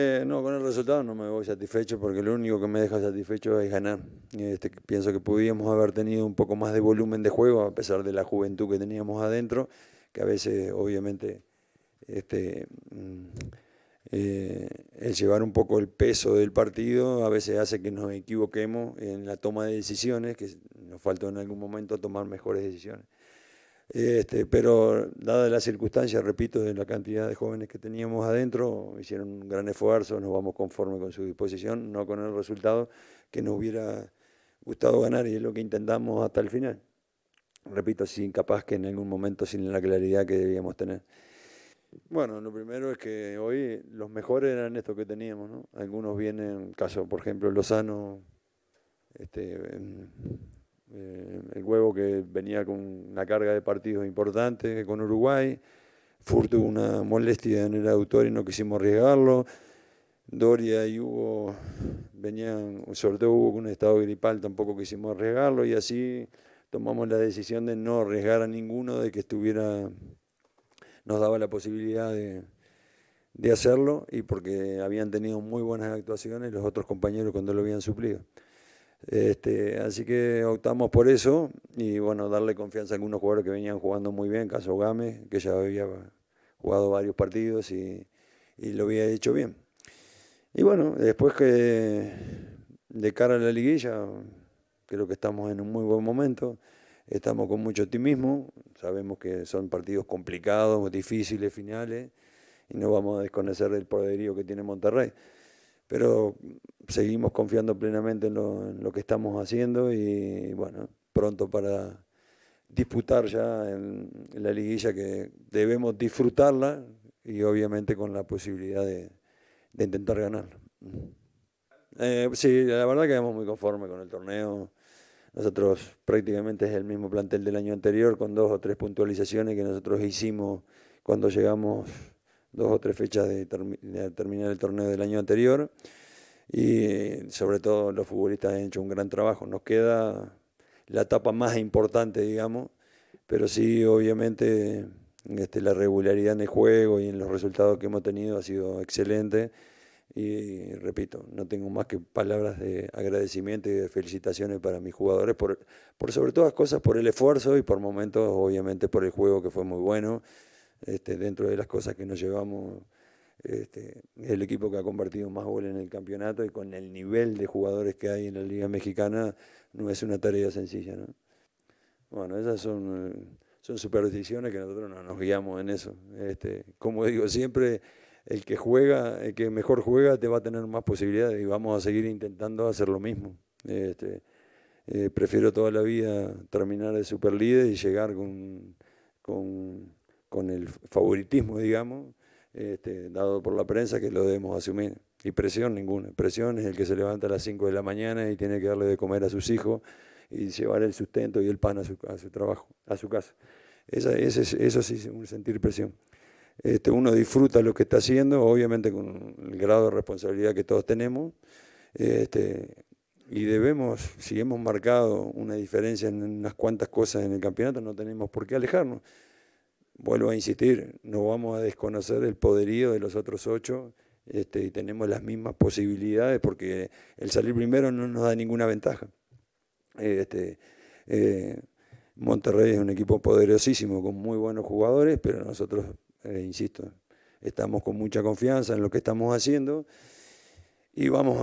Eh, no, con el resultado no me voy satisfecho porque lo único que me deja satisfecho es ganar. Este, pienso que podíamos haber tenido un poco más de volumen de juego a pesar de la juventud que teníamos adentro, que a veces obviamente este, mm, eh, el llevar un poco el peso del partido a veces hace que nos equivoquemos en la toma de decisiones, que nos faltó en algún momento tomar mejores decisiones. Este, pero dada la circunstancia repito, de la cantidad de jóvenes que teníamos adentro, hicieron un gran esfuerzo, nos vamos conforme con su disposición, no con el resultado que nos hubiera gustado ganar y es lo que intentamos hasta el final. Repito, sin capaz que en algún momento sin la claridad que debíamos tener. Bueno, lo primero es que hoy los mejores eran estos que teníamos, ¿no? Algunos vienen, caso por ejemplo Lozano, este, eh, el huevo que venía con una carga de partidos importante con Uruguay, Furto una molestia en el autor y no quisimos arriesgarlo, Doria y Hugo venían, sobre todo Hugo con un estado gripal, tampoco quisimos arriesgarlo y así tomamos la decisión de no arriesgar a ninguno de que estuviera, nos daba la posibilidad de hacerlo y porque habían tenido muy buenas actuaciones los otros compañeros cuando lo habían suplido. Este, así que optamos por eso y bueno, darle confianza a algunos jugadores que venían jugando muy bien, caso Gámez, que ya había jugado varios partidos y, y lo había hecho bien. Y bueno, después que de cara a la liguilla, creo que estamos en un muy buen momento, estamos con mucho optimismo, sabemos que son partidos complicados, difíciles, finales, y no vamos a desconocer el poderío que tiene Monterrey pero seguimos confiando plenamente en lo, que estamos haciendo y bueno, pronto para disputar ya en, la liguilla que debemos disfrutarla y obviamente con la posibilidad de, intentar ganar eh, sí, la verdad que estamos muy conformes con el torneo. Nosotros prácticamente es el mismo plantel del año anterior, con dos o tres puntualizaciones que nosotros hicimos cuando llegamos dos o tres fechas de, terminar el torneo del año anterior y sobre todo los futbolistas han hecho un gran trabajo. Nos queda la etapa más importante, digamos, pero sí, obviamente, este, la regularidad en el juego y en los resultados que hemos tenido ha sido excelente. Y repito, no tengo más que palabras de agradecimiento y de felicitaciones para mis jugadores, por, por sobre todas cosas, por el esfuerzo y por momentos, obviamente, por el juego que fue muy bueno. Este, dentro de las cosas que nos llevamos, este, el equipo que ha convertido más goles en el campeonato y con el nivel de jugadores que hay en la Liga Mexicana, no es una tarea sencilla. Bueno, esas son, eh, son supersticiones que nosotros no nos guiamos en eso. Este, como digo siempre, el que juega, el que mejor juega, te va a tener más posibilidades y vamos a seguir intentando hacer lo mismo. Este, eh, prefiero toda la vida terminar de superlíder y llegar con con el favoritismo, digamos, este, dado por la prensa, que lo debemos asumir. Y presión ninguna. Presión es el que se levanta a las 5 de la mañana y tiene que darle de comer a sus hijos y llevar el sustento y el pan a su, trabajo, a su casa. eso sí es un sentir presión. Este, uno disfruta lo que está haciendo, obviamente con el grado de responsabilidad que todos tenemos, este, y debemos, si hemos marcado una diferencia en unas cuantas cosas en el campeonato, no tenemos por qué alejarnos vuelvo a insistir, no vamos a desconocer el poderío de los otros ocho este, y tenemos las mismas posibilidades porque el salir primero no nos da ninguna ventaja. Este, eh, Monterrey es un equipo poderosísimo, con muy buenos jugadores, pero nosotros, eh, insisto, estamos con mucha confianza en lo que estamos haciendo y vamos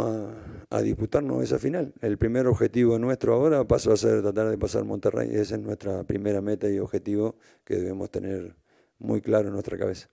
a, disputarnos esa final. El primer objetivo nuestro ahora pasó a ser tratar de pasar Monterrey. Esa es nuestra primera meta y objetivo que debemos tener muy claro en nuestra cabeza.